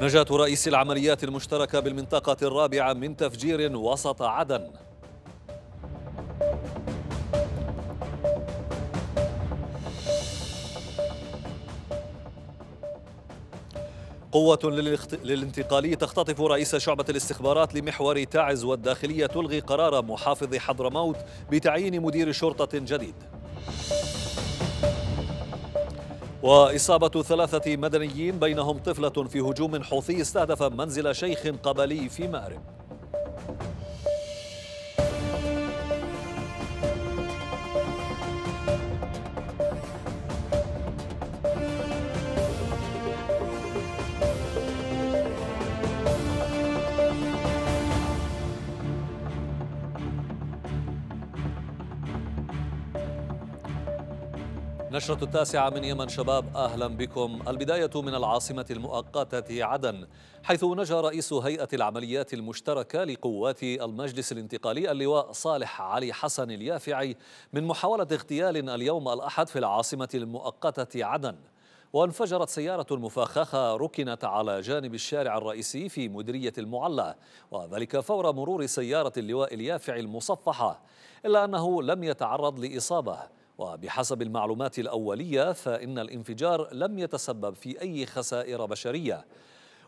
نجاة رئيس العمليات المشتركة بالمنطقة الرابعة من تفجير وسط عدن قوة للانتقالي تختطف رئيس شعبة الاستخبارات لمحور تعز والداخلية تلغي قرار محافظ حضرموت بتعيين مدير شرطة جديد وإصابة ثلاثة مدنيين بينهم طفلة في هجوم حوثي استهدف منزل شيخ قبلي في مأرب نشرة التاسعة من يمن شباب أهلا بكم البداية من العاصمة المؤقتة عدن حيث نجى رئيس هيئة العمليات المشتركة لقوات المجلس الانتقالي اللواء صالح علي حسن اليافعي من محاولة اغتيال اليوم الأحد في العاصمة المؤقتة عدن وانفجرت سيارة مفخخة ركنت على جانب الشارع الرئيسي في مديرية المعلى وذلك فور مرور سيارة اللواء اليافعي المصفحة إلا أنه لم يتعرض لإصابة وبحسب المعلومات الأولية فإن الانفجار لم يتسبب في أي خسائر بشرية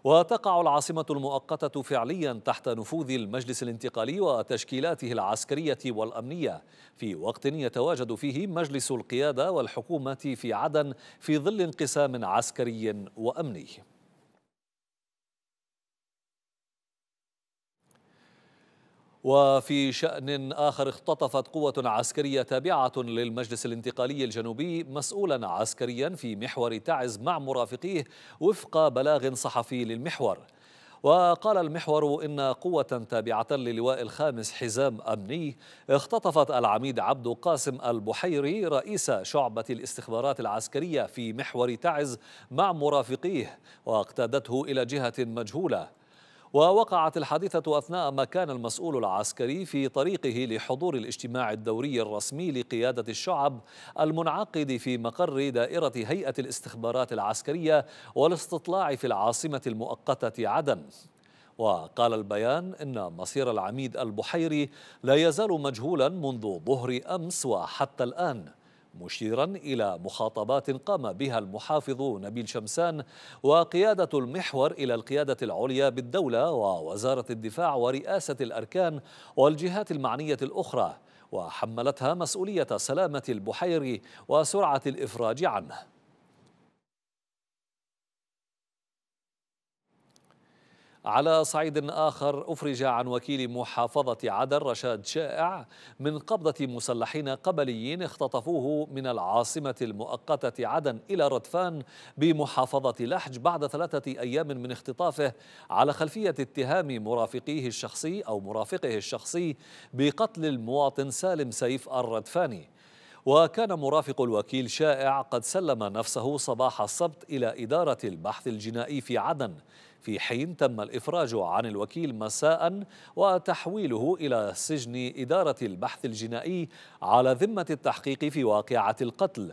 وتقع العاصمة المؤقتة فعليا تحت نفوذ المجلس الانتقالي وتشكيلاته العسكرية والأمنية في وقت يتواجد فيه مجلس القيادة والحكومة في عدن في ظل انقسام عسكري وأمني وفي شأن آخر اختطفت قوة عسكرية تابعة للمجلس الانتقالي الجنوبي مسؤولا عسكريا في محور تعز مع مرافقيه وفق بلاغ صحفي للمحور وقال المحور إن قوة تابعة للواء الخامس حزام أمني اختطفت العميد عبد قاسم البحيري رئيس شعبة الاستخبارات العسكرية في محور تعز مع مرافقيه واقتادته إلى جهة مجهولة ووقعت الحادثة أثناء ما كان المسؤول العسكري في طريقه لحضور الاجتماع الدوري الرسمي لقيادة الشعب المنعقد في مقر دائرة هيئة الاستخبارات العسكرية والاستطلاع في العاصمة المؤقتة عدن وقال البيان إن مصير العميد البحيري لا يزال مجهولا منذ ظهر أمس وحتى الآن مشيرا إلى مخاطبات قام بها المحافظ نبيل شمسان وقيادة المحور إلى القيادة العليا بالدولة ووزارة الدفاع ورئاسة الأركان والجهات المعنية الأخرى وحملتها مسؤولية سلامة البحيري وسرعة الإفراج عنه على صعيد آخر أفرج عن وكيل محافظة عدن رشاد شائع من قبضة مسلحين قبليين اختطفوه من العاصمة المؤقتة عدن إلى ردفان بمحافظة لحج بعد ثلاثة أيام من اختطافه على خلفية اتهام مرافقيه الشخصي أو مرافقه الشخصي بقتل المواطن سالم سيف الردفاني وكان مرافق الوكيل شائع قد سلم نفسه صباح السبت إلى إدارة البحث الجنائي في عدن في حين تم الإفراج عن الوكيل مساء وتحويله إلى سجن إدارة البحث الجنائي على ذمة التحقيق في واقعة القتل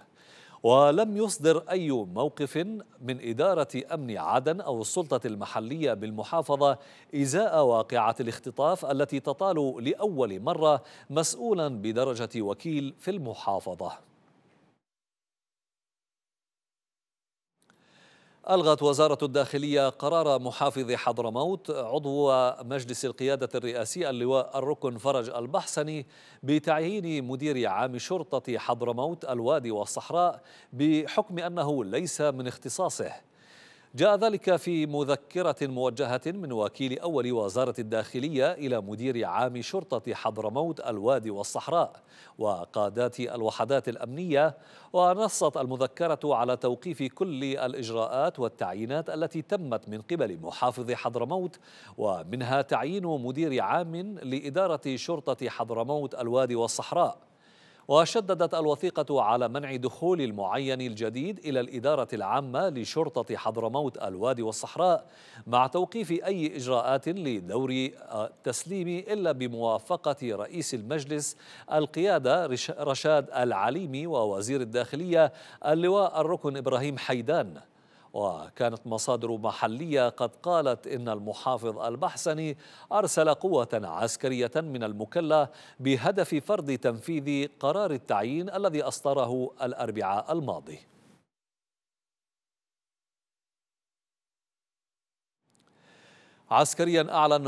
ولم يصدر أي موقف من إدارة أمن عدن أو السلطة المحلية بالمحافظة إزاء واقعة الاختطاف التي تطال لأول مرة مسؤولا بدرجة وكيل في المحافظة ألغت وزارة الداخلية قرار محافظ حضرموت عضو مجلس القيادة الرئاسي اللواء الركن فرج البحسني بتعيين مدير عام شرطة حضرموت الوادي والصحراء بحكم أنه ليس من اختصاصه جاء ذلك في مذكرة موجهة من وكيل أول وزارة الداخلية إلى مدير عام شرطة حضرموت الوادي والصحراء وقادات الوحدات الأمنية ونصت المذكرة على توقيف كل الإجراءات والتعيينات التي تمت من قبل محافظ حضرموت ومنها تعيين مدير عام لإدارة شرطة حضرموت الوادي والصحراء وشددت الوثيقة على منع دخول المعين الجديد إلى الإدارة العامة لشرطة حضرموت الوادي والصحراء مع توقيف أي إجراءات لدور التسليم آه، إلا بموافقة رئيس المجلس القيادة رشاد العليمي ووزير الداخلية اللواء الركن إبراهيم حيدان وكانت مصادر محلية قد قالت إن المحافظ البحسني أرسل قوة عسكرية من المكلا بهدف فرض تنفيذ قرار التعيين الذي أصدره الأربعاء الماضي عسكريا أعلن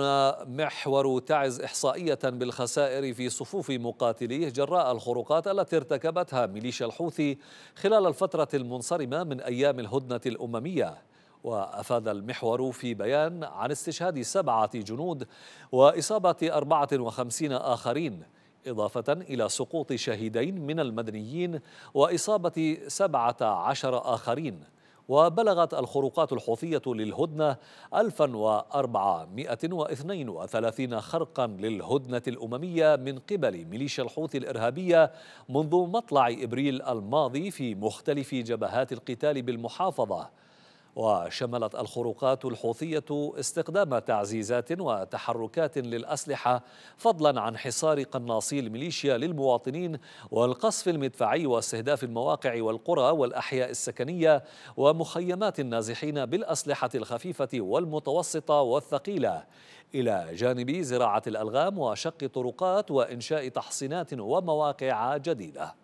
محور تعز إحصائية بالخسائر في صفوف مقاتليه جراء الخروقات التي ارتكبتها ميليشيا الحوثي خلال الفترة المنصرمة من أيام الهدنة الأممية وأفاد المحور في بيان عن استشهاد سبعة جنود وإصابة 54 آخرين إضافة إلى سقوط شهيدين من المدنيين وإصابة 17 آخرين وبلغت الخروقات الحوثية للهدنة 1432 خرقا للهدنة الأممية من قبل ميليشيا الحوثي الإرهابية منذ مطلع إبريل الماضي في مختلف جبهات القتال بالمحافظة وشملت الخروقات الحوثية استخدام تعزيزات وتحركات للأسلحة فضلا عن حصار قناصي الميليشيا للمواطنين والقصف المدفعي واستهداف المواقع والقرى والأحياء السكنية ومخيمات النازحين بالأسلحة الخفيفة والمتوسطة والثقيلة إلى جانب زراعة الألغام وشق طرقات وإنشاء تحصينات ومواقع جديدة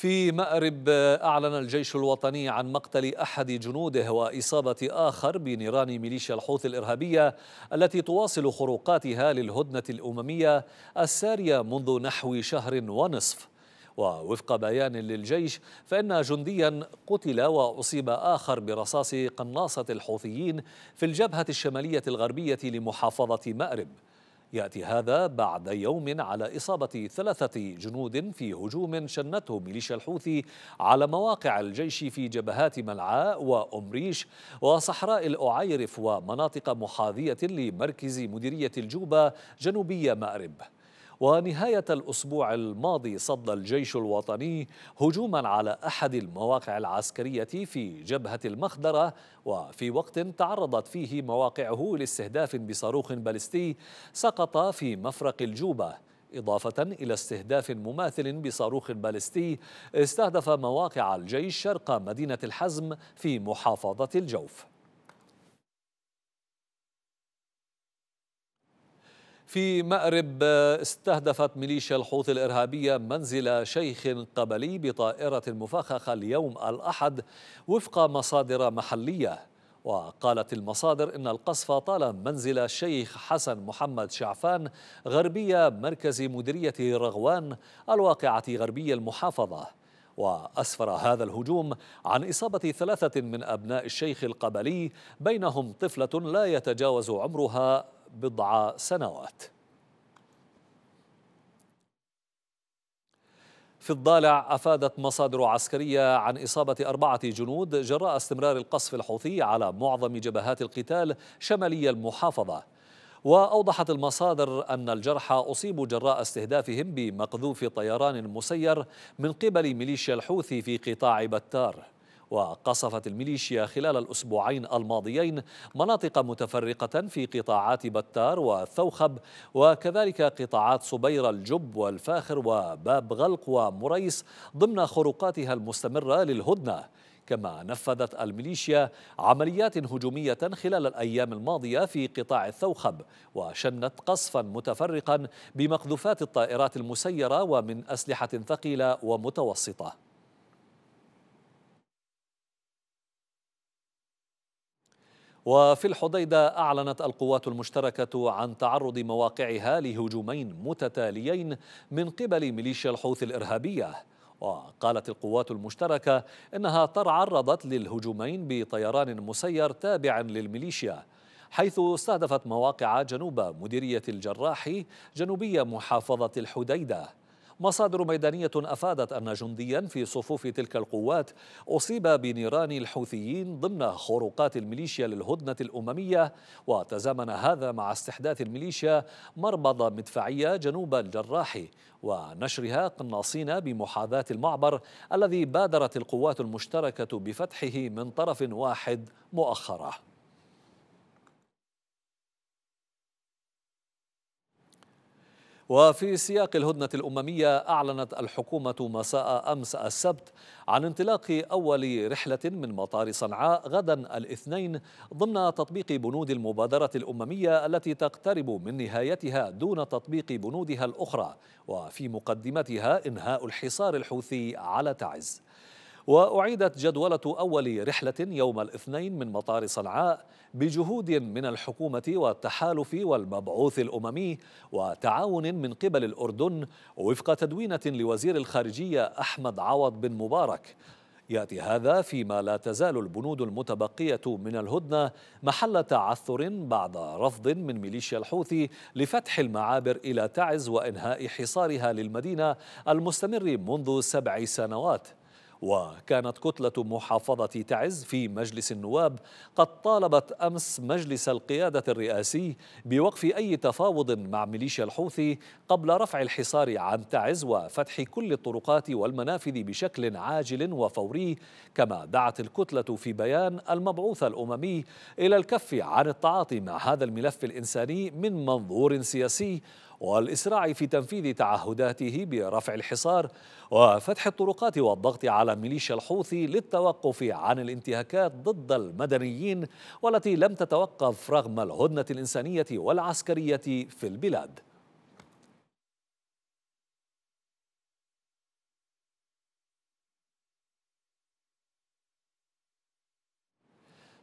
في مأرب أعلن الجيش الوطني عن مقتل أحد جنوده وإصابة آخر بنيران ميليشيا الحوثي الإرهابية التي تواصل خروقاتها للهدنة الأممية السارية منذ نحو شهر ونصف ووفق بيان للجيش فإن جنديا قتل وأصيب آخر برصاص قناصة الحوثيين في الجبهة الشمالية الغربية لمحافظة مأرب يأتي هذا بعد يوم على إصابة ثلاثة جنود في هجوم شنته ميليشيا الحوثي على مواقع الجيش في جبهات ملعاء وأمريش وصحراء الأعيرف ومناطق محاذية لمركز مديرية الجوبة جنوبية مأرب ونهاية الأسبوع الماضي صد الجيش الوطني هجوما على أحد المواقع العسكرية في جبهة المخدرة وفي وقت تعرضت فيه مواقعه لاستهداف بصاروخ بالستي سقط في مفرق الجوبة إضافة إلى استهداف مماثل بصاروخ بالستي استهدف مواقع الجيش شرق مدينة الحزم في محافظة الجوف في مأرب آه، استهدفت ميليشيا الحوثي الإرهابية منزل شيخ قبلي بطائرة مفخخة اليوم الأحد وفق مصادر محلية وقالت المصادر إن القصف طال منزل الشيخ حسن محمد شعفان غربية مركز مديرية رغوان الواقعة غربي المحافظة وأسفر هذا الهجوم عن إصابة ثلاثة من أبناء الشيخ القبلي بينهم طفلة لا يتجاوز عمرها بضع سنوات في الضالع أفادت مصادر عسكرية عن إصابة أربعة جنود جراء استمرار القصف الحوثي على معظم جبهات القتال شمالي المحافظة وأوضحت المصادر أن الجرحى أصيبوا جراء استهدافهم بمقذوف طيران مسير من قبل ميليشيا الحوثي في قطاع بتار وقصفت الميليشيا خلال الأسبوعين الماضيين مناطق متفرقة في قطاعات بتار وثوخب وكذلك قطاعات صبير الجب والفاخر وباب غلق ومريس ضمن خروقاتها المستمرة للهدنة كما نفذت الميليشيا عمليات هجومية خلال الأيام الماضية في قطاع الثوخب وشنت قصفا متفرقا بمقذوفات الطائرات المسيرة ومن أسلحة ثقيلة ومتوسطة وفي الحديدة أعلنت القوات المشتركة عن تعرض مواقعها لهجومين متتاليين من قبل ميليشيا الحوث الإرهابية وقالت القوات المشتركة إنها تعرضت للهجومين بطيران مسير تابع للميليشيا حيث استهدفت مواقع جنوب مديرية الجراح جنوبية محافظة الحديدة مصادر ميدانية أفادت أن جنديا في صفوف تلك القوات أصيب بنيران الحوثيين ضمن خروقات الميليشيا للهدنة الأممية وتزامن هذا مع استحداث الميليشيا مربض مدفعية جنوب الجراح ونشرها قناصين بمحاذاة المعبر الذي بادرت القوات المشتركة بفتحه من طرف واحد مؤخرا وفي سياق الهدنة الأممية أعلنت الحكومة مساء أمس السبت عن انطلاق أول رحلة من مطار صنعاء غدا الاثنين ضمن تطبيق بنود المبادرة الأممية التي تقترب من نهايتها دون تطبيق بنودها الأخرى وفي مقدمتها إنهاء الحصار الحوثي على تعز وأعيدت جدولة أول رحلة يوم الاثنين من مطار صنعاء بجهود من الحكومة والتحالف والمبعوث الأممي وتعاون من قبل الأردن وفق تدوينة لوزير الخارجية أحمد عوض بن مبارك ياتي هذا فيما لا تزال البنود المتبقيه من الهدنه محل تعثر بعد رفض من ميليشيا الحوثي لفتح المعابر الى تعز وانهاء حصارها للمدينه المستمر منذ سبع سنوات وكانت كتلة محافظة تعز في مجلس النواب قد طالبت أمس مجلس القيادة الرئاسي بوقف أي تفاوض مع ميليشيا الحوثي قبل رفع الحصار عن تعز وفتح كل الطرقات والمنافذ بشكل عاجل وفوري كما دعت الكتلة في بيان المبعوث الأممي إلى الكف عن التعاطي مع هذا الملف الإنساني من منظور سياسي والإسراع في تنفيذ تعهداته برفع الحصار وفتح الطرقات والضغط على ميليشيا الحوثي للتوقف عن الانتهاكات ضد المدنيين والتي لم تتوقف رغم الهدنة الإنسانية والعسكرية في البلاد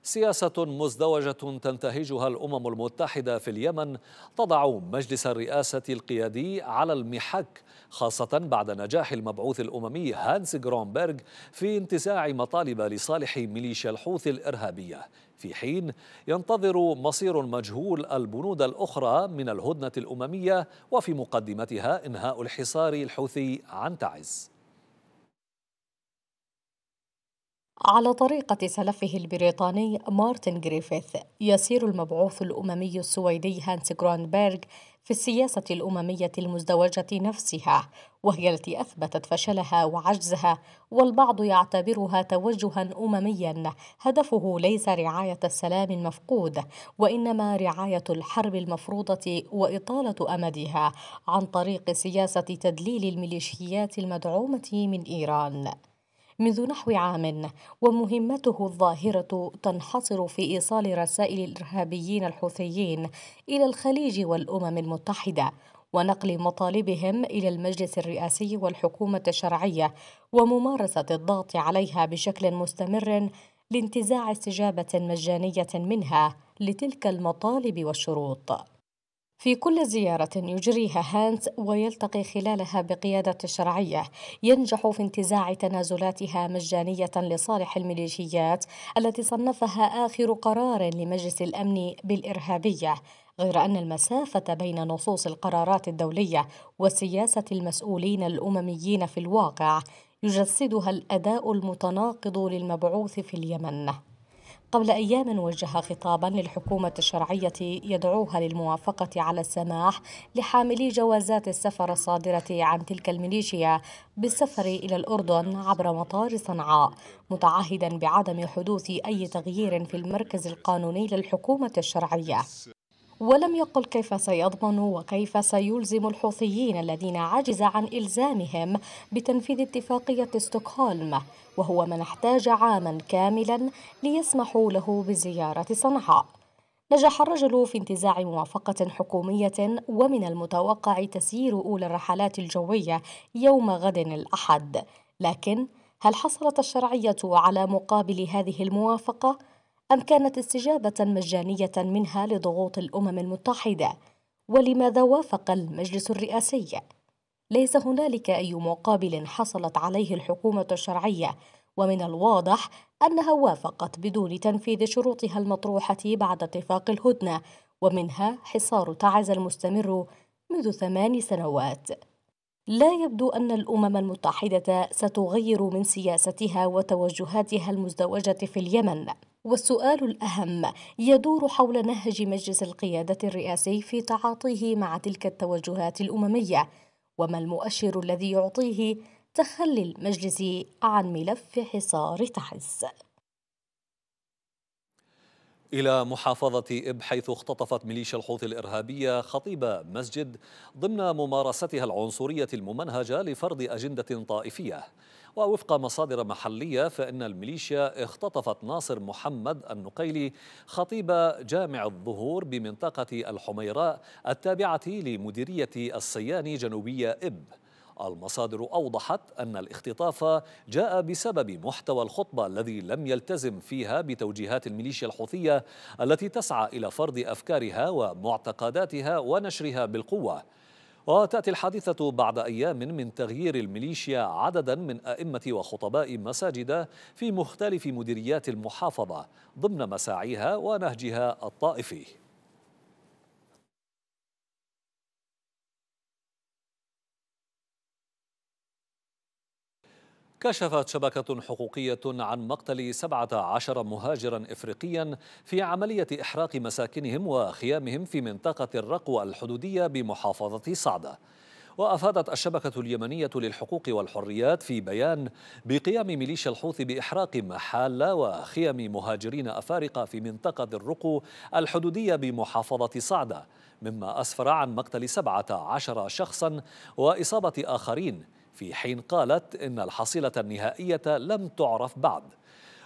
سياسة مزدوجة تنتهجها الأمم المتحدة في اليمن تضع مجلس الرئاسة القيادي على المحك خاصة بعد نجاح المبعوث الأممي هانس جرونبرغ في انتزاع مطالب لصالح ميليشيا الحوثي الإرهابية في حين ينتظر مصير مجهول البنود الأخرى من الهدنة الأممية وفي مقدمتها إنهاء الحصار الحوثي عن تعز على طريقة سلفه البريطاني مارتن جريفيث يسير المبعوث الأممي السويدي هانس جرونبرغ في السياسة الأممية المزدوجة نفسها وهي التي أثبتت فشلها وعجزها والبعض يعتبرها توجها أمميا هدفه ليس رعاية السلام المفقود وإنما رعاية الحرب المفروضة وإطالة أمدها عن طريق سياسة تدليل الميليشيات المدعومة من إيران منذ نحو عام ومهمته الظاهرة تنحصر في إيصال رسائل الإرهابيين الحوثيين إلى الخليج والأمم المتحدة ونقل مطالبهم إلى المجلس الرئاسي والحكومة الشرعية وممارسة الضغط عليها بشكل مستمر لانتزاع استجابة مجانية منها لتلك المطالب والشروط في كل زيارة يجريها هانس ويلتقي خلالها بقيادة الشرعية ينجح في انتزاع تنازلاتها مجانية لصالح الميليشيات التي صنفها آخر قرار لمجلس الأمن بالإرهابية غير أن المسافة بين نصوص القرارات الدولية وسياسة المسؤولين الأمميين في الواقع يجسدها الأداء المتناقض للمبعوث في اليمن قبل أيام وجه خطابا للحكومة الشرعية يدعوها للموافقة على السماح لحاملي جوازات السفر الصادرة عن تلك الميليشيا بالسفر إلى الأردن عبر مطار صنعاء متعهدا بعدم حدوث أي تغيير في المركز القانوني للحكومة الشرعية ولم يقل كيف سيضمن وكيف سيلزم الحوثيين الذين عجز عن إلزامهم بتنفيذ اتفاقية ستوكهولم وهو من احتاج عاما كاملا ليسمحوا له بزيارة صنعاء نجح الرجل في انتزاع موافقة حكومية ومن المتوقع تسيير أولى الرحلات الجوية يوم غد الأحد لكن هل حصلت الشرعية على مقابل هذه الموافقة؟ أم كانت استجابة مجانية منها لضغوط الأمم المتحدة؟ ولماذا وافق المجلس الرئاسي؟ ليس هنالك أي مقابل حصلت عليه الحكومة الشرعية ومن الواضح أنها وافقت بدون تنفيذ شروطها المطروحة بعد اتفاق الهدنة ومنها حصار تعز المستمر منذ ثمان سنوات لا يبدو أن الأمم المتحدة ستغير من سياستها وتوجهاتها المزدوجة في اليمن والسؤال الأهم يدور حول نهج مجلس القيادة الرئاسي في تعاطيه مع تلك التوجهات الأممية وما المؤشر الذي يعطيه تخلي المجلس عن ملف حصار تعز إلى محافظة إب حيث اختطفت ميليشيا الحوثي الإرهابية خطيب مسجد ضمن ممارستها العنصرية الممنهجة لفرض أجندة طائفية ووفق مصادر محلية فإن الميليشيا اختطفت ناصر محمد النقيلي خطيب جامع الظهور بمنطقة الحميراء التابعة لمديرية السيان جنوبية إب المصادر أوضحت أن الاختطاف جاء بسبب محتوى الخطبة الذي لم يلتزم فيها بتوجيهات الميليشيا الحوثية التي تسعى إلى فرض أفكارها ومعتقداتها ونشرها بالقوة وتأتي الحادثة بعد أيام من تغيير الميليشيا عددا من أئمة وخطباء مساجد في مختلف مديريات المحافظة ضمن مساعيها ونهجها الطائفي كشفت شبكة حقوقية عن مقتل 17 مهاجرا إفريقيا في عملية إحراق مساكنهم وخيامهم في منطقة الرقوة الحدودية بمحافظة صعدة وأفادت الشبكة اليمنية للحقوق والحريات في بيان بقيام ميليشيا الحوثي بإحراق محال وخيم مهاجرين أفارقة في منطقة الرقو الحدودية بمحافظة صعدة مما أسفر عن مقتل 17 شخصا وإصابة آخرين في حين قالت إن الحصيلة النهائية لم تعرف بعد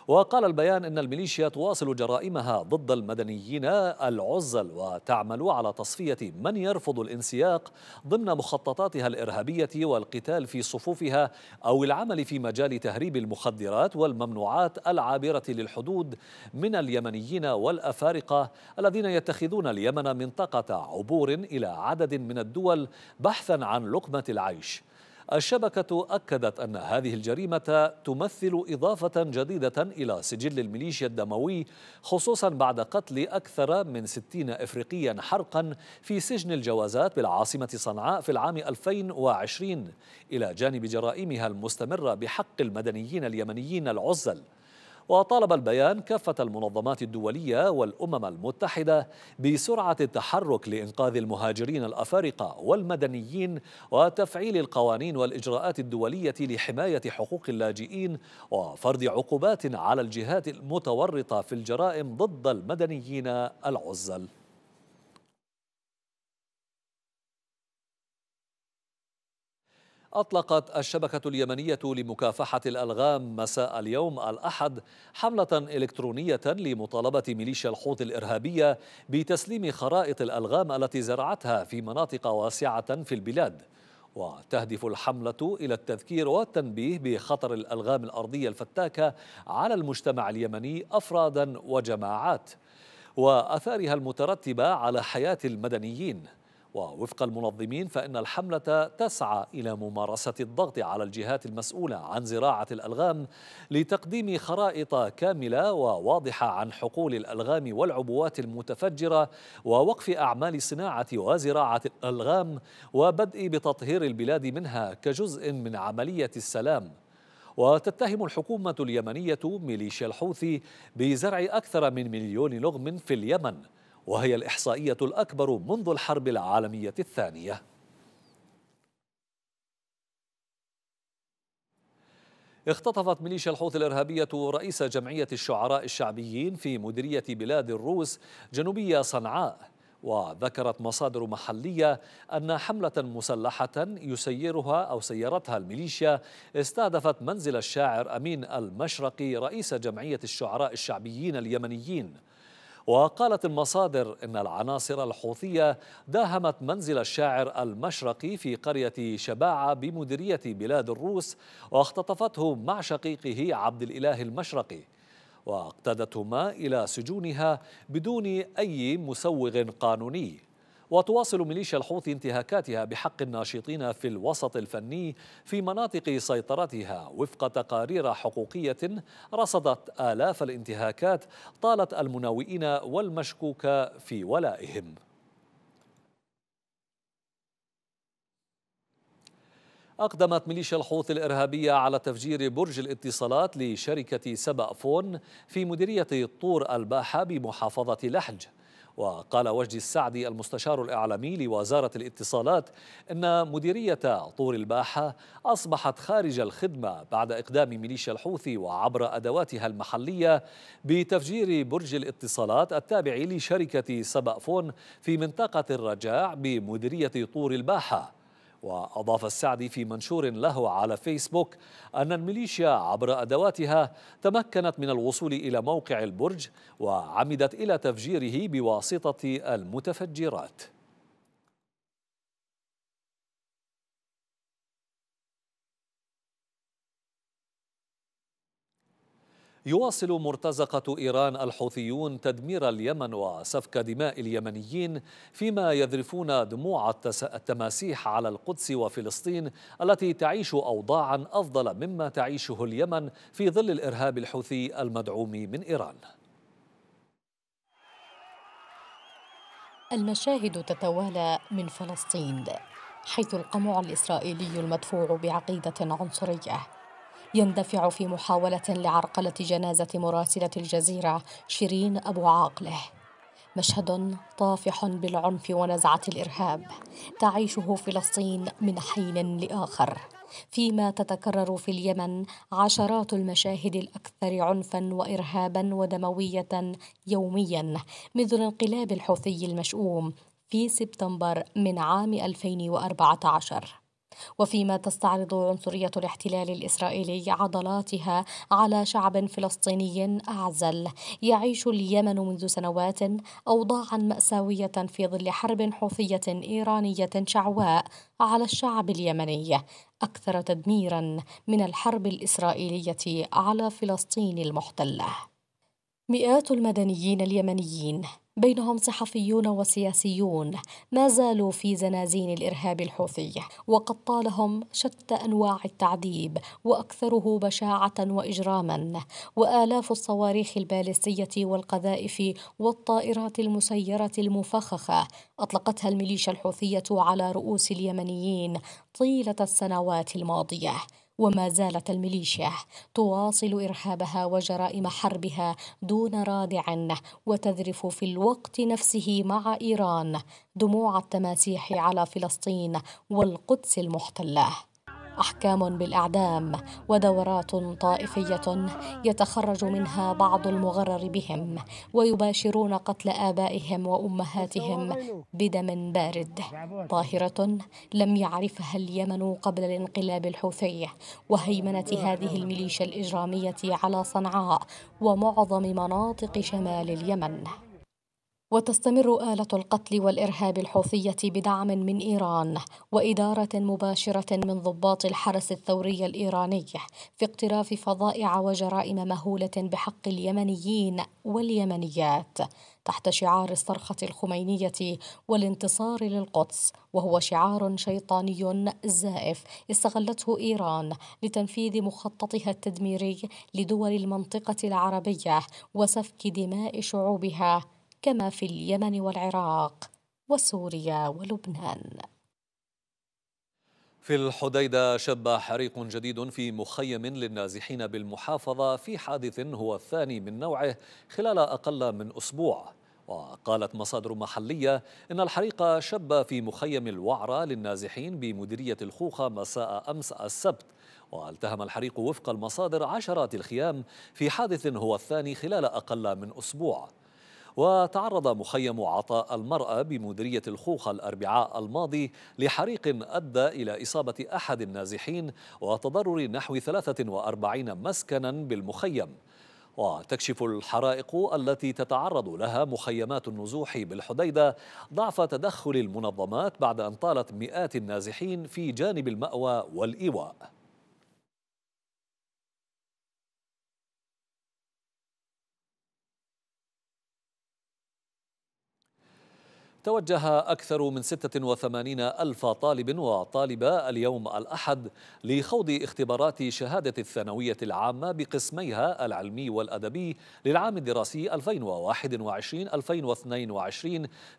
وقال البيان إن الميليشيا تواصل جرائمها ضد المدنيين العزل وتعمل على تصفية من يرفض الانسياق ضمن مخططاتها الإرهابية والقتال في صفوفها أو العمل في مجال تهريب المخدرات والممنوعات العابرة للحدود من اليمنيين والأفارقة الذين يتخذون اليمن منطقة عبور إلى عدد من الدول بحثا عن لقمة العيش الشبكة أكدت أن هذه الجريمة تمثل إضافة جديدة إلى سجل الميليشيا الدموي خصوصا بعد قتل أكثر من 60 إفريقيا حرقا في سجن الجوازات بالعاصمة صنعاء في العام 2020 إلى جانب جرائمها المستمرة بحق المدنيين اليمنيين العزل وطالب البيان كافة المنظمات الدولية والأمم المتحدة بسرعة التحرك لإنقاذ المهاجرين الأفارقة والمدنيين وتفعيل القوانين والإجراءات الدولية لحماية حقوق اللاجئين وفرض عقوبات على الجهات المتورطة في الجرائم ضد المدنيين العزل أطلقت الشبكة اليمنية لمكافحة الألغام مساء اليوم الأحد حملة إلكترونية لمطالبة ميليشيا الحوثي الإرهابية بتسليم خرائط الألغام التي زرعتها في مناطق واسعة في البلاد وتهدف الحملة إلى التذكير والتنبيه بخطر الألغام الأرضية الفتاكة على المجتمع اليمني أفرادا وجماعات وأثارها المترتبة على حياة المدنيين ووفق المنظمين فإن الحملة تسعى إلى ممارسة الضغط على الجهات المسؤولة عن زراعة الألغام لتقديم خرائط كاملة وواضحة عن حقول الألغام والعبوات المتفجرة ووقف أعمال صناعة وزراعة الألغام وبدء بتطهير البلاد منها كجزء من عملية السلام وتتهم الحكومة اليمنية ميليشيا الحوثي بزرع أكثر من مليون لغم في اليمن وهي الإحصائية الأكبر منذ الحرب العالمية الثانية اختطفت ميليشيا الحوث الإرهابية رئيس جمعية الشعراء الشعبيين في مديرية بلاد الروس جنوبية صنعاء وذكرت مصادر محلية أن حملة مسلحة يسيرها أو سيرتها الميليشيا استهدفت منزل الشاعر أمين المشرقي رئيس جمعية الشعراء الشعبيين اليمنيين وقالت المصادر إن العناصر الحوثية داهمت منزل الشاعر المشرقي في قرية شباعة بمديرية بلاد الروس واختطفته مع شقيقه عبد الإله المشرقي واقتدتهما إلى سجونها بدون أي مسوغ قانوني وتواصل ميليشيا الحوثي انتهاكاتها بحق الناشطين في الوسط الفني في مناطق سيطرتها وفق تقارير حقوقية رصدت آلاف الانتهاكات طالت المناوئين والمشكوك في ولائهم أقدمت ميليشيا الحوثي الإرهابية على تفجير برج الاتصالات لشركة سبأ فون في مديرية طور الباحة بمحافظة لحج وقال وجدي السعدي المستشار الإعلامي لوزارة الاتصالات أن مديرية طور الباحة أصبحت خارج الخدمة بعد إقدام ميليشيا الحوثي وعبر أدواتها المحلية بتفجير برج الاتصالات التابع لشركة سبأ فون في منطقة الرجاع بمديرية طور الباحة وأضاف السعدي في منشور له على فيسبوك أن الميليشيا عبر أدواتها تمكنت من الوصول إلى موقع البرج وعمدت إلى تفجيره بواسطة المتفجرات يواصل مرتزقة إيران الحوثيون تدمير اليمن وسفك دماء اليمنيين فيما يذرفون دموع التماسيح على القدس وفلسطين التي تعيش أوضاعا أفضل مما تعيشه اليمن في ظل الإرهاب الحوثي المدعوم من إيران المشاهد تتوالى من فلسطين حيث القمع الإسرائيلي المدفوع بعقيدة عنصرية يندفع في محاولة لعرقلة جنازة مراسلة الجزيرة شيرين أبو عاقله مشهد طافح بالعنف ونزعة الإرهاب تعيشه فلسطين من حين لآخر فيما تتكرر في اليمن عشرات المشاهد الأكثر عنفا وإرهابا ودموية يوميا منذ الانقلاب الحوثي المشؤوم في سبتمبر من عام 2014 وفيما تستعرض عنصرية الاحتلال الإسرائيلي عضلاتها على شعب فلسطيني أعزل يعيش اليمن منذ سنوات أوضاعا مأساوية في ظل حرب حوثية إيرانية شعواء على الشعب اليمني أكثر تدميرا من الحرب الإسرائيلية على فلسطين المحتلة مئات المدنيين اليمنيين بينهم صحفيون وسياسيون ما زالوا في زنازين الارهاب الحوثي وقد طالهم شتى انواع التعذيب واكثره بشاعه واجراما والاف الصواريخ البالستيه والقذائف والطائرات المسيره المفخخه اطلقتها الميليشيا الحوثيه على رؤوس اليمنيين طيله السنوات الماضيه وما زالت الميليشيا تواصل إرهابها وجرائم حربها دون رادع وتذرف في الوقت نفسه مع إيران دموع التماسيح على فلسطين والقدس المحتله احكام بالاعدام ودورات طائفيه يتخرج منها بعض المغرر بهم ويباشرون قتل ابائهم وامهاتهم بدم بارد ظاهره لم يعرفها اليمن قبل الانقلاب الحوثي وهيمنه هذه الميليشيا الاجراميه على صنعاء ومعظم مناطق شمال اليمن وتستمر آلة القتل والإرهاب الحوثية بدعم من إيران وإدارة مباشرة من ضباط الحرس الثوري الإيراني في اقتراف فظائع وجرائم مهولة بحق اليمنيين واليمنيات تحت شعار الصرخة الخمينية والانتصار للقدس وهو شعار شيطاني زائف استغلته إيران لتنفيذ مخططها التدميري لدول المنطقة العربية وسفك دماء شعوبها كما في اليمن والعراق وسوريا ولبنان في الحديدة شب حريق جديد في مخيم للنازحين بالمحافظة في حادث هو الثاني من نوعه خلال أقل من أسبوع وقالت مصادر محلية إن الحريق شب في مخيم الوعرة للنازحين بمديرية الخوخة مساء أمس السبت والتهم الحريق وفق المصادر عشرات الخيام في حادث هو الثاني خلال أقل من أسبوع وتعرض مخيم عطاء المرأة بمديرية الخوخة الأربعاء الماضي لحريق أدى إلى إصابة أحد النازحين وتضرر نحو 43 مسكنا بالمخيم وتكشف الحرائق التي تتعرض لها مخيمات النزوح بالحديدة ضعف تدخل المنظمات بعد أن طالت مئات النازحين في جانب المأوى والإيواء توجه أكثر من 86 ألف طالب وطالبة اليوم الأحد لخوض اختبارات شهادة الثانوية العامة بقسميها العلمي والأدبي للعام الدراسي 2021-2022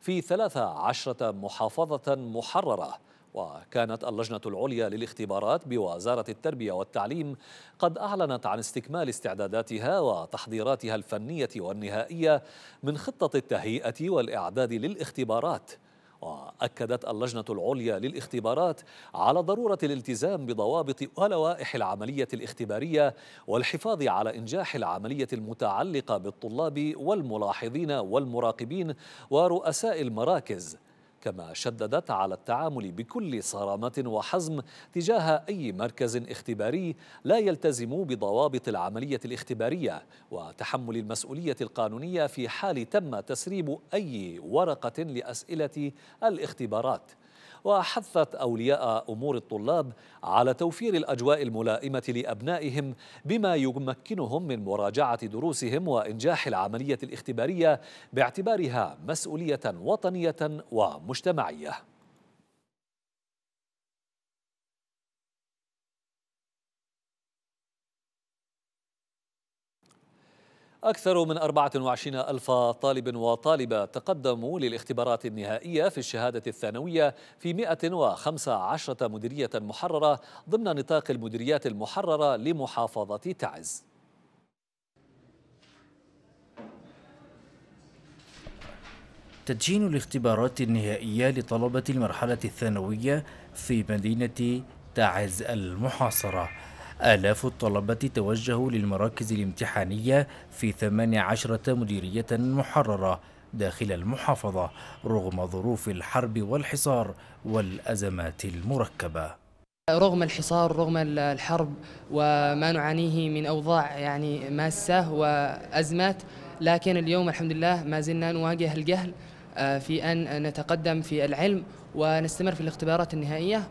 في 13 محافظة محررة وكانت اللجنة العليا للاختبارات بوزارة التربية والتعليم قد أعلنت عن استكمال استعداداتها وتحضيراتها الفنية والنهائية من خطة التهيئة والإعداد للاختبارات وأكدت اللجنة العليا للاختبارات على ضرورة الالتزام بضوابط ولوائح العملية الاختبارية والحفاظ على إنجاح العملية المتعلقة بالطلاب والملاحظين والمراقبين ورؤساء المراكز كما شددت على التعامل بكل صرامة وحزم تجاه أي مركز اختباري لا يلتزم بضوابط العملية الاختبارية وتحمل المسؤولية القانونية في حال تم تسريب أي ورقة لأسئلة الاختبارات وحثت أولياء أمور الطلاب على توفير الأجواء الملائمة لأبنائهم بما يمكنهم من مراجعة دروسهم وإنجاح العملية الاختبارية باعتبارها مسؤولية وطنية ومجتمعية أكثر من 24 ألف طالب وطالبة تقدموا للاختبارات النهائية في الشهادة الثانوية في 115 مديرية محررة ضمن نطاق المديريات المحررة لمحافظة تعز تدشين الاختبارات النهائية لطلبة المرحلة الثانوية في مدينة تعز المحاصرة آلاف الطلبة توجهوا للمراكز الامتحانية في 18 مديرية محررة داخل المحافظة رغم ظروف الحرب والحصار والأزمات المركبة رغم الحصار رغم الحرب وما نعانيه من أوضاع يعني ماسة وأزمات لكن اليوم الحمد لله ما زلنا نواجه الجهل آه، في أن نتقدم في العلم ونستمر في الاختبارات النهائية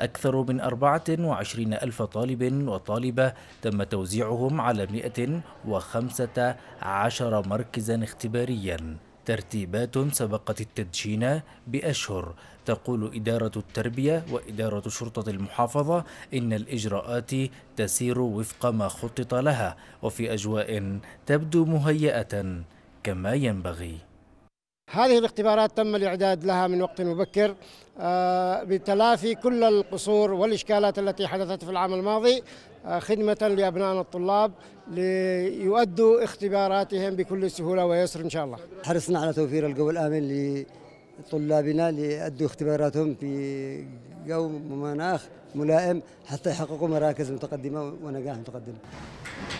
أكثر من 24 ألف طالب وطالبة تم توزيعهم على 115 مركزا اختباريا ترتيبات سبقت التدشين بأشهر تقول إدارة التربية وإدارة شرطة المحافظة إن الإجراءات تسير وفق ما خطط لها وفي أجواء تبدو مهيئة كما ينبغي هذه الاختبارات تم الإعداد لها من وقت مبكر آه، بتلافي كل القصور والإشكالات التي حدثت في العام الماضي آه، خدمة لأبنائنا الطلاب ليؤدوا اختباراتهم بكل سهولة ويسر إن شاء الله حرصنا على توفير الجو الآمن لطلابنا ليؤدوا اختباراتهم في جو ومناخ ملائم حتى يحققوا مراكز متقدمة ونجاح متقدم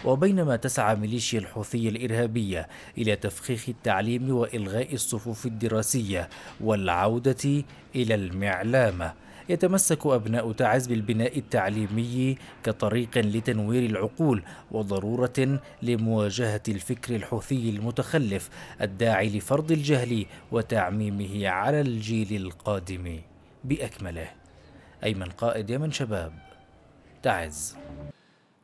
وبينما تسعى ميليشيا الحوثية الإرهابية إلى تفخيخ التعليم وإلغاء الصفوف الدراسية والعودة إلى المعلامة يتمسك أبناء تعز بالبناء التعليمي كطريق لتنوير العقول وضرورة لمواجهة الفكر الحوثي المتخلف الداعي لفرض الجهل وتعميمه على الجيل القادم بأكمله أيمن قائد يمن شباب تعز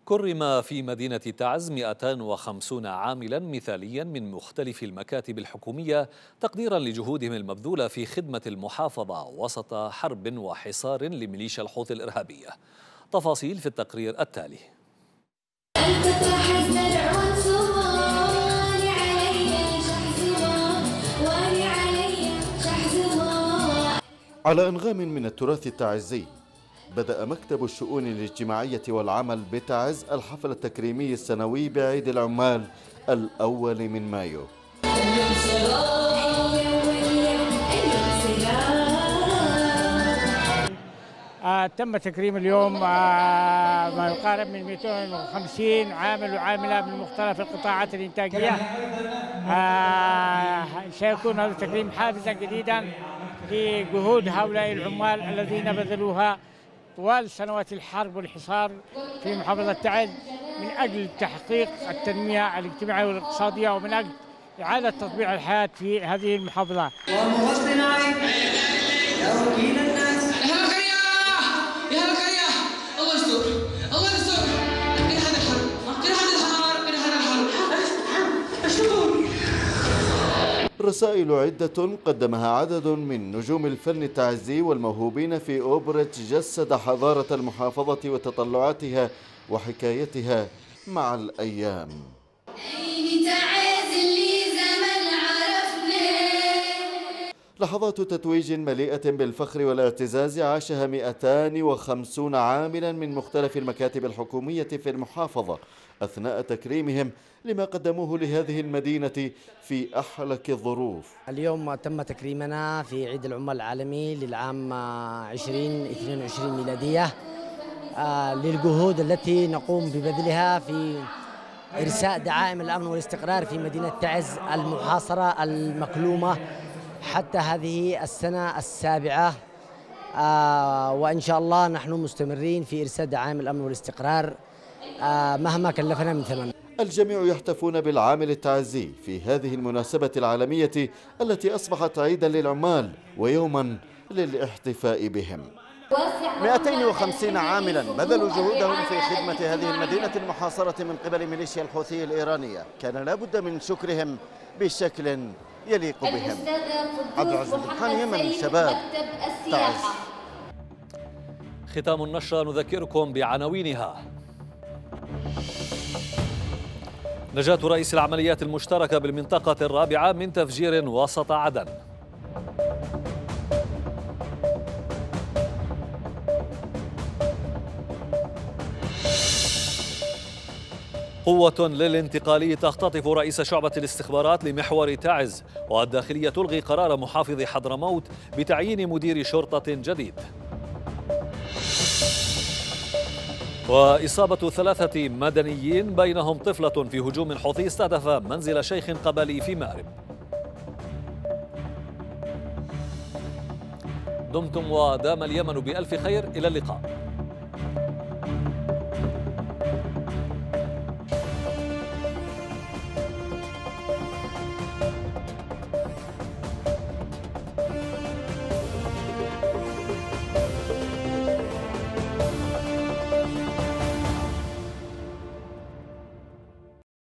كرم في مدينة تعز 250 عاملا مثاليا من مختلف المكاتب الحكومية تقديرا لجهودهم المبذولة في خدمة المحافظة وسط حرب وحصار لميليشيا الحوثي الإرهابية تفاصيل في التقرير التالي على أنغام من التراث التعزي بدأ مكتب الشؤون الاجتماعية والعمل بتعز الحفل التكريمي السنوي بعيد العمال الأول من مايو آه تم تكريم اليوم آه ما يقارب من 250 عامل وعاملة من مختلف القطاعات الإنتاجية آه سيكون هذا التكريم حافزا جديدا لجهود هؤلاء العمال الذين بذلوها طوال سنوات الحرب والحصار في محافظة تعز من أجل تحقيق التنمية الاجتماعية والاقتصادية ومن أجل إعادة تطبيع الحياة في هذه المحافظة الرسائل عدة قدمها عدد من نجوم الفن التعزي والموهوبين في أوبرة جسد حضارة المحافظة وتطلعاتها وحكايتها مع الأيام لحظات تتويج مليئة بالفخر والاعتزاز عاشها 250 عاملا من مختلف المكاتب الحكومية في المحافظة أثناء تكريمهم لما قدموه لهذه المدينة في أحلك الظروف اليوم تم تكريمنا في عيد العمال العالمي للعام 2022 ميلادية آه، للجهود التي نقوم ببذلها في إرساء دعائم الأمن والاستقرار في مدينة تعز المحاصرة المكلومة حتى هذه السنة السابعة آه، وإن شاء الله نحن مستمرين في إرساء دعائم الأمن والاستقرار آه، مهما كلفنا من ثمن الجميع يحتفون بالعامل التعزي في هذه المناسبة العالمية التي أصبحت عيدا للعمال ويوما للاحتفاء بهم 250 عاملا بذلوا جهودهم في خدمة هذه المدينة المحاصرة من قبل ميليشيا الحوثي الإيرانية كان لابد من شكرهم بشكل يليق بهم عبد العزيز الحان من شباب تعز ختام النشرة نذكركم بعناوينها نجاة رئيس العمليات المشتركة بالمنطقة الرابعة من تفجير وسط عدن قوة للانتقالي تختطف رئيس شعبة الاستخبارات لمحور تعز والداخلية تلغي قرار محافظ حضرموت بتعيين مدير شرطة جديد وإصابة ثلاثة مدنيين بينهم طفلة في هجوم حوثي استهدف منزل شيخ قبلي في مأرب دمتم ودام اليمن بألف خير إلى اللقاء